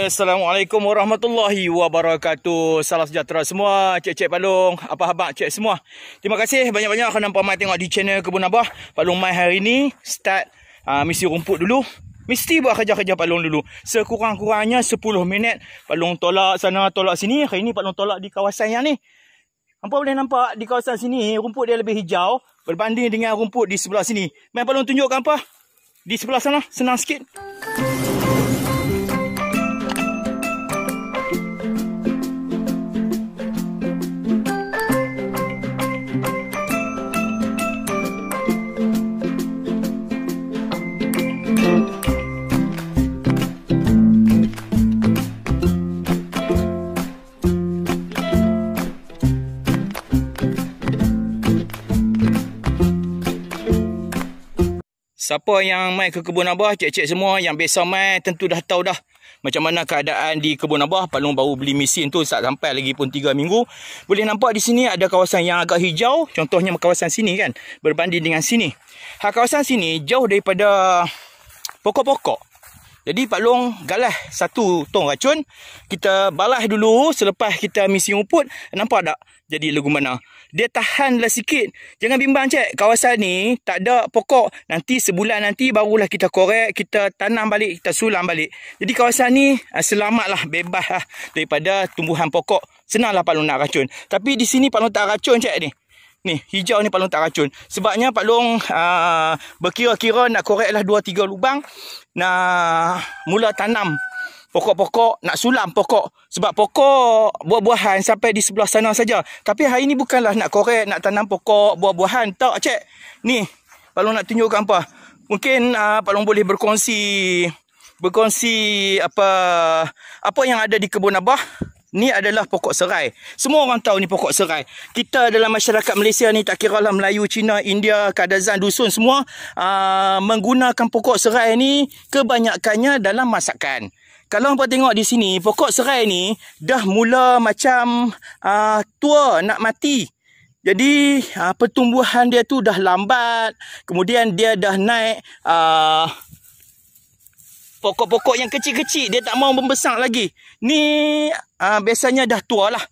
Assalamualaikum warahmatullahi wabarakatuh. Salam sejahtera semua, cik-cik Palung, apa khabar cik semua? Terima kasih banyak-banyak kerana nampak mai tengok di channel Kebun Abah. Palung mai hari ini start uh, misi rumput dulu. Mesti buat kerja-kerja Palung dulu. Sekurang-kurangnya 10 minit Palung tolak sana, tolak sini. Hari ini Palung tolak di kawasan yang ni. Hampa boleh nampak di kawasan sini rumput dia lebih hijau berbanding dengan rumput di sebelah sini. Mai Palung tunjukkan apa? Di sebelah sana senang sikit. Hmm. Siapa yang mai ke kebun abah, cik-cik semua yang biasa mai tentu dah tahu dah macam mana keadaan di kebun abah. Palung baru beli mesin tu tak sampai lagi pun 3 minggu. Boleh nampak di sini ada kawasan yang agak hijau. Contohnya kawasan sini kan berbanding dengan sini. Ha, kawasan sini jauh daripada pokok-pokok. Jadi Pak Long galah satu tong racun. Kita balah dulu selepas kita misi rumput. Nampak tak jadi lagu mana? dia tahanlah sikit. Jangan bimbang cek, kawasan ni tak ada pokok. Nanti sebulan nanti barulah kita korek, kita tanam balik, kita sulam balik. Jadi kawasan ni ah, selamatlah, bebas lah daripada tumbuhan pokok. Senanglah Pak Long nak racun. Tapi di sini Pak Long tak racun cek ni. Ni, hijau ni Pak Long tak racun. Sebabnya Pak Long ah, berkira-kira nak korek lah 2-3 lubang. Nah, mula tanam pokok-pokok nak sulam pokok sebab pokok buah-buahan sampai di sebelah sana saja tapi hari ini bukanlah nak korek nak tanam pokok buah-buahan tak cek? ni Pak Long nak tunjukkan apa mungkin uh, Pak Long boleh berkongsi berkongsi apa apa yang ada di kebun abah ni adalah pokok serai semua orang tahu ni pokok serai kita dalam masyarakat Malaysia ni tak kira lah Melayu, Cina, India, Kadazan, Dusun semua uh, menggunakan pokok serai ni kebanyakannya dalam masakan kalau hangpa tengok di sini, pokok serai ni dah mula macam uh, tua nak mati. Jadi uh, pertumbuhan dia tu dah lambat. Kemudian dia dah naik ah, pokok-pokok uh, yang kecil-kecil. Dia tak mau membesar lagi. Ni uh, biasanya dah tua lah.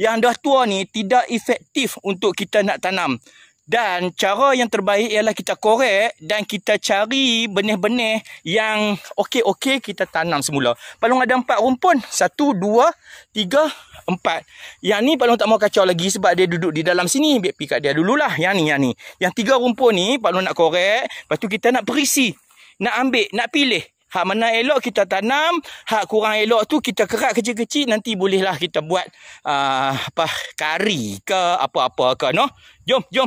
Yang dah tua ni tidak efektif untuk kita nak tanam. Dan cara yang terbaik ialah kita korek dan kita cari benih-benih yang okey-okey kita tanam semula. Palung ada empat rumpun. Satu, dua, tiga, empat. Yang ni Palung tak mau kacau lagi sebab dia duduk di dalam sini. Biar pergi kat dia dululah. Yang ni, yang ni. Yang tiga rumpun ni Palung nak korek. Lepas tu kita nak perisi. Nak ambil, nak pilih. Hak mana elok kita tanam, hak kurang elok tu kita kerat kecil-kecil nanti bolehlah kita buat uh, apa kari ke apa-apa ke no, Jom, jom.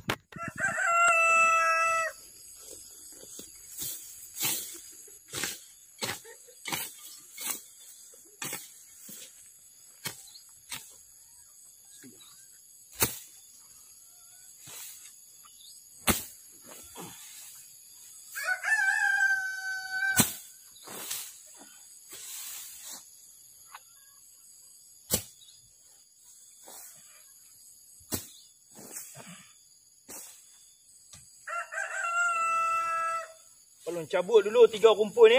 tuan Cabut dulu tiga rumput ni.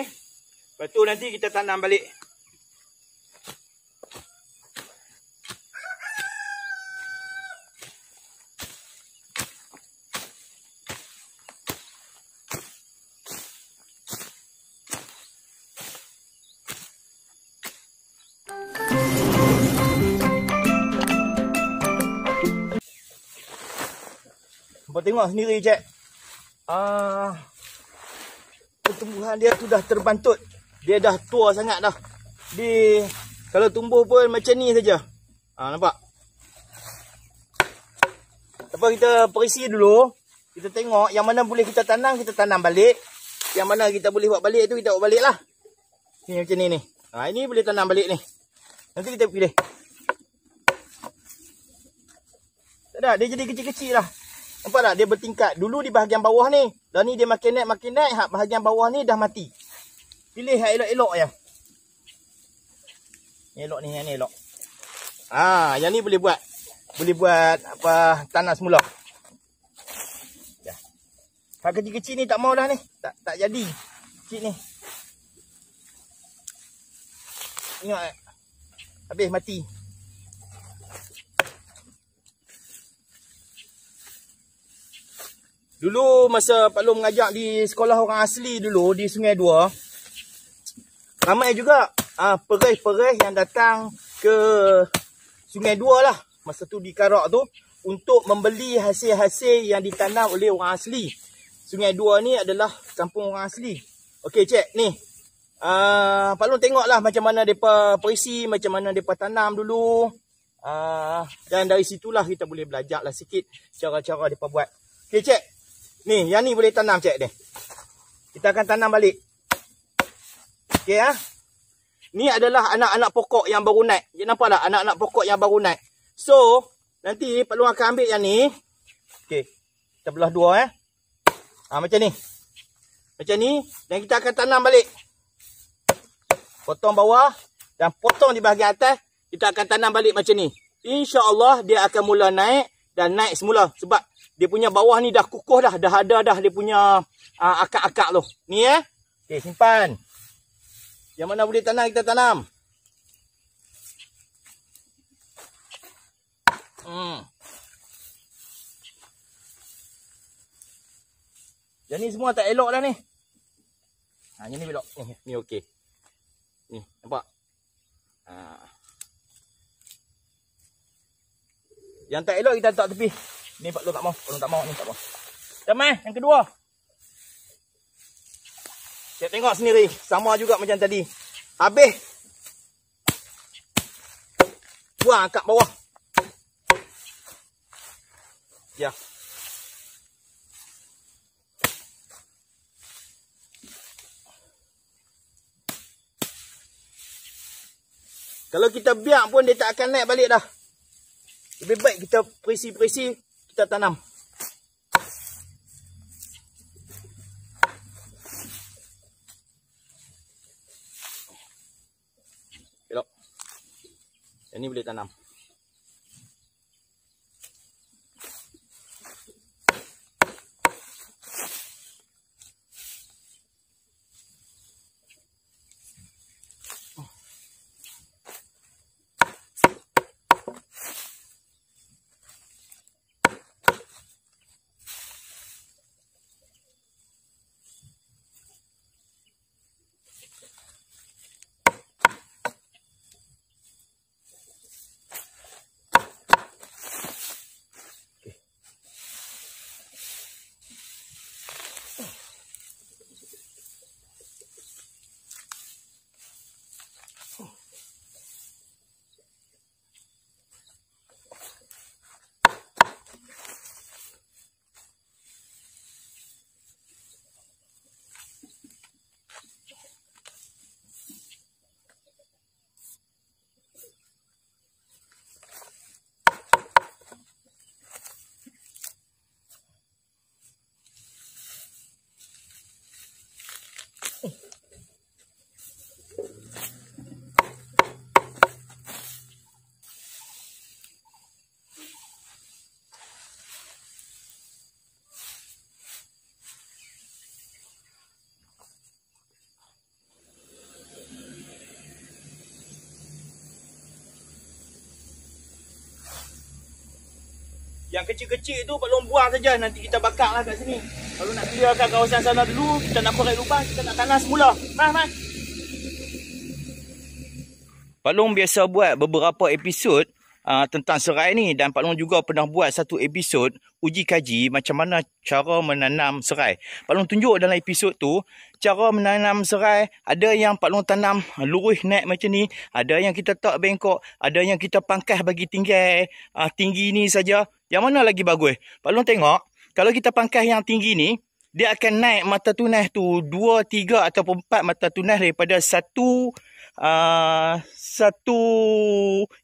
Lepas tu nanti kita tanam balik. Kau tengok sendiri, Cik. Ah pertumbuhan dia tu dah terbantut. Dia dah tua sangat dah. Di kalau tumbuh pun macam ni saja. Ha nampak. Apa kita perisi dulu. Kita tengok yang mana boleh kita tanam, kita tanam balik. Yang mana kita boleh buat balik tu kita buat lah. Ni macam ni ni. Ha ini boleh tanam balik ni. Nanti kita pilih. Tak ada, dia jadi kecil-kecil lah. Nampak tak? Dia bertingkat. Dulu di bahagian bawah ni. Dan ni dia makin naik, makin naik. Hak bahagian bawah ni dah mati. Pilih hak elok-elok ya. Elok ni, yang ni elok. Ah, yang ni boleh buat. Boleh buat apa tanah semula. Ya. Hak kecil-kecil ni tak mau dah ni. Tak tak jadi. Kecil ni. Tengok eh. Habis mati. Dulu masa Pak Long mengajak di sekolah orang asli dulu di Sungai Dua. Ramai juga ah perih-perih yang datang ke Sungai Dua lah. Masa tu di Karak tu. Untuk membeli hasil-hasil yang ditanam oleh orang asli. Sungai Dua ni adalah kampung orang asli. Okey cek ni. Uh, Pak Long tengoklah macam mana mereka perisi, macam mana mereka tanam dulu. Uh, dan dari situlah kita boleh belajar lah sikit cara-cara mereka buat. Okey cek. Ni, yang ni boleh tanam cek ni. Kita akan tanam balik. Okey ya. Ni adalah anak-anak pokok yang baru naik. Dia nampak tak anak-anak pokok yang baru naik. So, nanti Pak Long akan ambil yang ni. Okey. Kita belah dua eh. Ha, macam ni. Macam ni. Dan kita akan tanam balik. Potong bawah. Dan potong di bahagian atas. Kita akan tanam balik macam ni. Insya Allah dia akan mula naik. Dan naik semula. Sebab dia punya bawah ni dah kukuh dah. Dah ada dah dia punya ah, akak-akak uh, tu. Ni eh. Okey, simpan. Yang mana boleh tanam, kita tanam. Hmm. Yang ni semua tak elok dah ni. Ha, yang ni belok. Ni, eh, ni okey. Ni, nampak? Ha. Yang tak elok kita letak tepi. Ni Pak Long tak mau. Pak Long tak mau ni tak mau. Jamai, yang kedua. Saya tengok sendiri, sama juga macam tadi. Habis. Buang angkat bawah. Ya. Kalau kita biar pun dia tak akan naik balik dah. Lebih baik kita perisi-perisi kita tanam. Ini boleh tanam. Yang kecil-kecil tu long buang saja nanti kita lah kat sini. Kalau nak clearkan kawasan sana dulu, kita nak korek lubang, kita nak tanah semula. Mas, mas. Pak Long biasa buat beberapa episod uh, tentang serai ni dan Pak Long juga pernah buat satu episod uji kaji macam mana cara menanam serai. Pak Long tunjuk dalam episod tu cara menanam serai ada yang Pak Long tanam lurus naik macam ni, ada yang kita tak bengkok, ada yang kita pangkas bagi tinggal uh, tinggi ni saja. Yang mana lagi bagus? Pak Long tengok, kalau kita pangkas yang tinggi ni, dia akan naik mata tunai tu 2, 3 ataupun 4 mata tunai daripada satu Uh, satu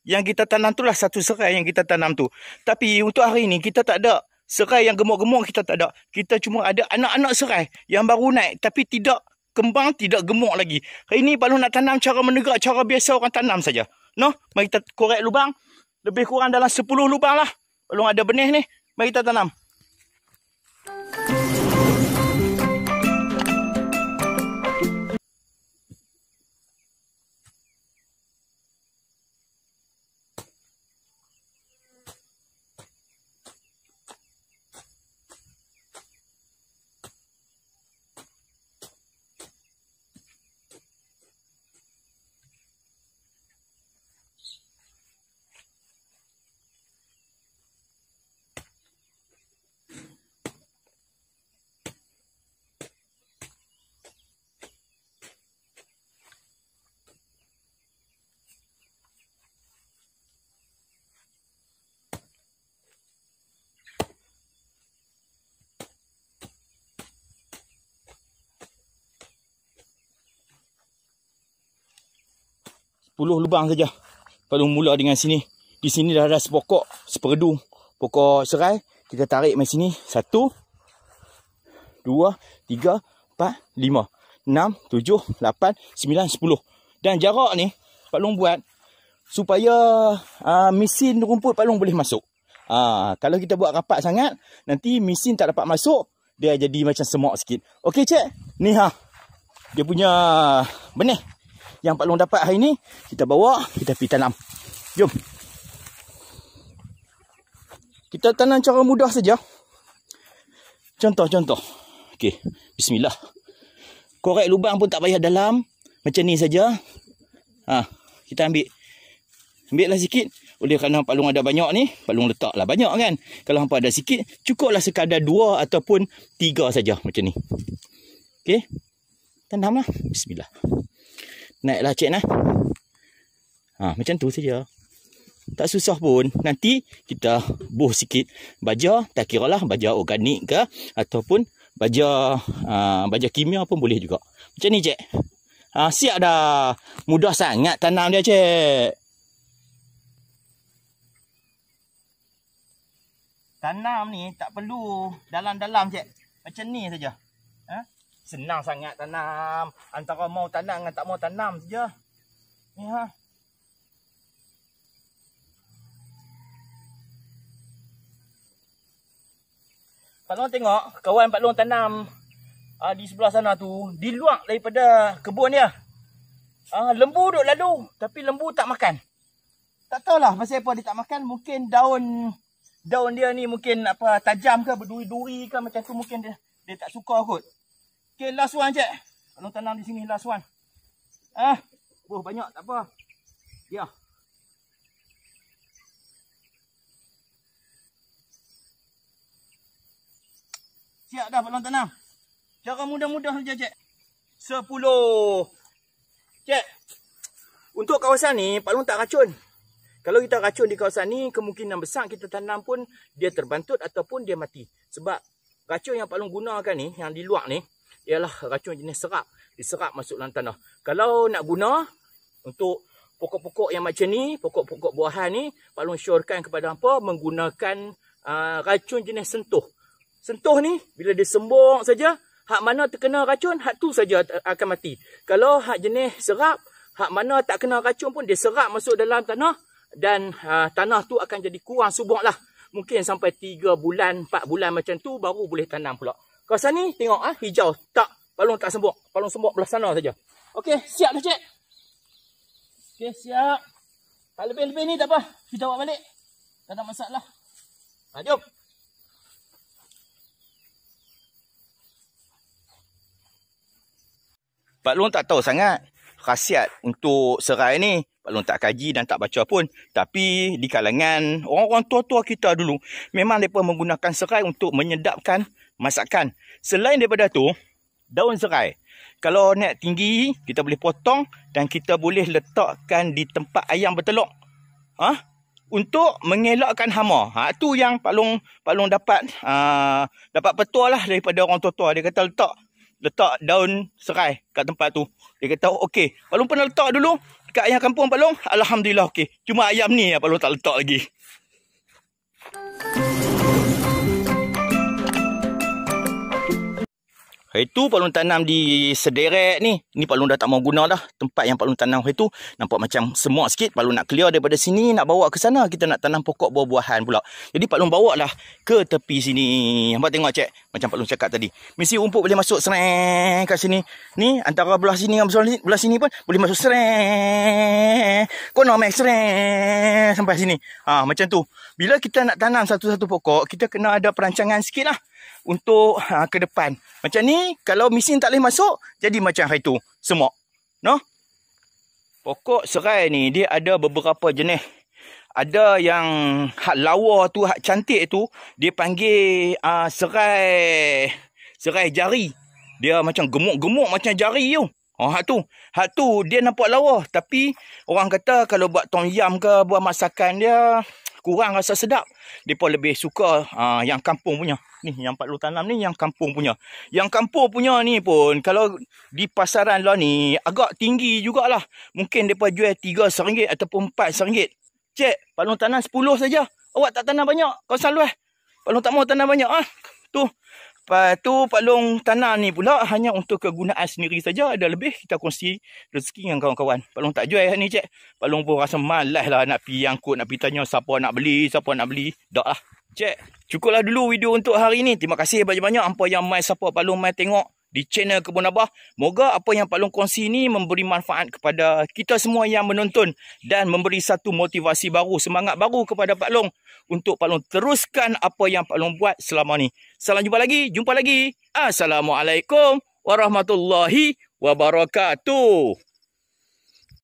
yang kita tanam tu lah satu serai yang kita tanam tu tapi untuk hari ni kita tak ada serai yang gemuk-gemuk kita tak ada kita cuma ada anak-anak serai yang baru naik tapi tidak kembang tidak gemuk lagi hari ni Pak Long nak tanam cara menegak cara biasa orang tanam saja no mari kita korek lubang lebih kurang dalam 10 lubang lah belum ada benih ni, mari kita tanam. 10 lubang saja. Kalau mula dengan sini. Di sini dah ada sepokok, seperdu, pokok serai. Kita tarik mai sini. Satu, dua, tiga, empat, lima, enam, tujuh, lapan, sembilan, sepuluh. Dan jarak ni, Pak Long buat supaya uh, mesin rumput Pak Long boleh masuk. Uh, kalau kita buat rapat sangat, nanti mesin tak dapat masuk, dia jadi macam semak sikit. Okey, cik. Ni ha. Dia punya benih yang Pak Long dapat hari ni kita bawa kita pergi tanam jom kita tanam cara mudah saja contoh-contoh okey bismillah korek lubang pun tak payah dalam macam ni saja ha kita ambil ambillah sikit oleh kerana Pak Long ada banyak ni Pak Long letaklah banyak kan kalau hangpa ada sikit cukuplah sekadar dua ataupun tiga saja macam ni okey tanamlah bismillah naiklah cik nah. Ha, macam tu saja. Tak susah pun. Nanti kita buh sikit baja, tak kira lah baja organik ke ataupun baja uh, baja kimia pun boleh juga. Macam ni cik. Ha, siap dah. Mudah sangat tanam dia cik. Tanam ni tak perlu dalam-dalam cik. Macam ni saja. Senang sangat tanam. Antara mau tanam dengan tak mau tanam saja. Ni ha. Pak Long tengok kawan Pak Long tanam uh, di sebelah sana tu di luar daripada kebun dia. Uh, lembu duduk lalu tapi lembu tak makan. Tak tahulah pasal apa dia tak makan. Mungkin daun daun dia ni mungkin apa tajam ke berduri-duri ke macam tu mungkin dia dia tak suka kot. Okey, last one je. Kalau tanam di sini last one. Ah, eh? buah banyak tak apa. Ya. Yeah. Siap dah kalau tanam. Cara mudah-mudah saja, cik. Sepuluh Cik. Untuk kawasan ni, Pak Long tak racun. Kalau kita racun di kawasan ni, kemungkinan besar kita tanam pun dia terbantut ataupun dia mati. Sebab racun yang Pak Long gunakan ni, yang di luar ni, ialah racun jenis serap. Diserap masuk dalam tanah. Kalau nak guna untuk pokok-pokok yang macam ni, pokok-pokok buahan ni, Pak Long syorkan kepada hampa menggunakan uh, racun jenis sentuh. Sentuh ni bila dia sembung saja, hak mana terkena racun, hak tu saja akan mati. Kalau hak jenis serap, hak mana tak kena racun pun dia serap masuk dalam tanah dan uh, tanah tu akan jadi kurang subur lah. Mungkin sampai 3 bulan, 4 bulan macam tu baru boleh tanam pula. Kawasan ni tengok ah hijau tak palung tak sembuk. Palung sembuk belah sana saja. Okey, siap dah cik. Okey, siap. Tak lebih-lebih ni tak apa. Kita bawa balik. Tak ada masalah. Ha, jom. Pak Long tak tahu sangat khasiat untuk serai ni. Pak Long tak kaji dan tak baca pun. Tapi di kalangan orang-orang tua-tua kita dulu, memang mereka menggunakan serai untuk menyedapkan masakan. Selain daripada tu, daun serai. Kalau nak tinggi, kita boleh potong dan kita boleh letakkan di tempat ayam bertelur. ha? untuk mengelakkan hama. Ha tu yang Pak Long Pak Long dapat aa, ha, dapat petualah daripada orang tua-tua dia kata letak letak daun serai kat tempat tu. Dia kata oh, okey. Pak Long pernah letak dulu kat ayam kampung Pak Long. Alhamdulillah okey. Cuma ayam ni Pak Long tak letak lagi. Hari tu Pak Lung tanam di sederet ni. Ni Pak Lung dah tak mau guna dah. Tempat yang Pak Lung tanam hari tu. Nampak macam semua sikit. Pak Lung nak clear daripada sini. Nak bawa ke sana. Kita nak tanam pokok buah-buahan pula. Jadi Pak Lung bawa lah ke tepi sini. Nampak tengok cek. Macam Pak Lung cakap tadi. Mesti rumput boleh masuk sereng kat sini. Ni antara belah sini dengan belah sini, belah sini pun. Boleh masuk sereng. Kau nak main sereng sampai sini. Ha, macam tu. Bila kita nak tanam satu-satu pokok. Kita kena ada perancangan sikit lah untuk ha, ke depan. Macam ni, kalau mesin tak boleh masuk, jadi macam hari tu. Semok. No? Pokok serai ni, dia ada beberapa jenis. Ada yang hak lawa tu, hak cantik tu, dia panggil ha, serai serai jari. Dia macam gemuk-gemuk macam jari tu. Oh, hak tu. Hak tu dia nampak lawa. Tapi orang kata kalau buat tom yam ke buat masakan dia, kurang rasa sedap. Depa lebih suka uh, yang kampung punya. Ni yang perlu tanam ni yang kampung punya. Yang kampung punya ni pun kalau di pasaran lah ni agak tinggi jugalah. Mungkin depa jual 3 seringgit ataupun 4 seringgit. Cek, palu tanam 10 saja. Awak tak tanam banyak, kau selalu eh. Palu tak mau tanam banyak ah. Tu. Lepas tu Pak Long tanah ni pula hanya untuk kegunaan sendiri saja. Ada lebih kita kongsi rezeki dengan kawan-kawan. Pak Long tak jual ni cik. Pak Long pun rasa malas lah nak pergi angkut, nak pergi tanya siapa nak beli, siapa nak beli. Tak lah. Cik, cukup lah dulu video untuk hari ni. Terima kasih banyak-banyak. Apa yang main siapa Pak Long main tengok di channel Kebun Abah. Moga apa yang Pak Long kongsi ini memberi manfaat kepada kita semua yang menonton dan memberi satu motivasi baru, semangat baru kepada Pak Long untuk Pak Long teruskan apa yang Pak Long buat selama ni. Salam jumpa lagi, jumpa lagi. Assalamualaikum warahmatullahi wabarakatuh.